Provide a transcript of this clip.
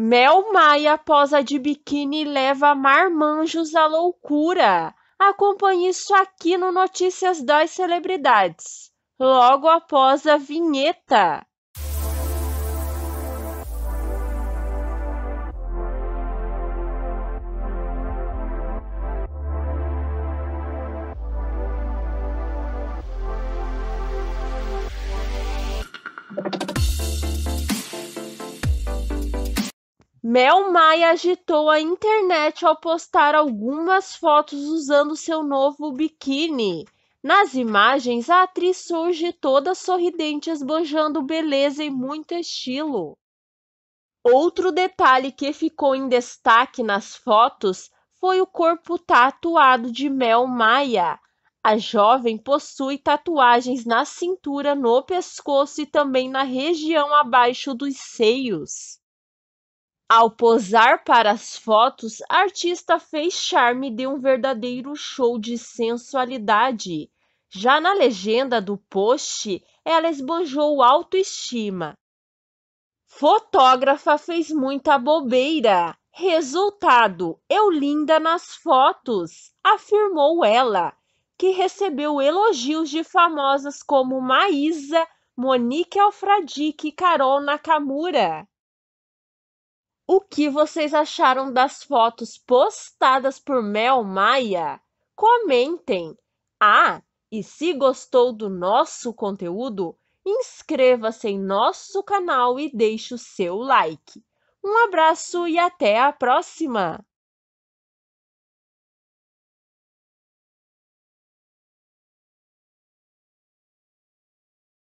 Mel Maia posa de biquíni e leva marmanjos à loucura. Acompanhe isso aqui no Notícias das Celebridades, logo após a vinheta. Mel Maia agitou a internet ao postar algumas fotos usando seu novo biquíni. Nas imagens, a atriz surge toda sorridente, esbojando beleza e muito estilo. Outro detalhe que ficou em destaque nas fotos foi o corpo tatuado de Mel Maia. A jovem possui tatuagens na cintura, no pescoço e também na região abaixo dos seios. Ao posar para as fotos, a artista fez charme de um verdadeiro show de sensualidade. Já na legenda do post, ela esbanjou autoestima. Fotógrafa fez muita bobeira. Resultado: eu linda nas fotos, afirmou ela, que recebeu elogios de famosas como Maísa, Monique Alfradique e Carol Nakamura. O que vocês acharam das fotos postadas por Mel Maia? Comentem! Ah, e se gostou do nosso conteúdo, inscreva-se em nosso canal e deixe o seu like. Um abraço e até a próxima!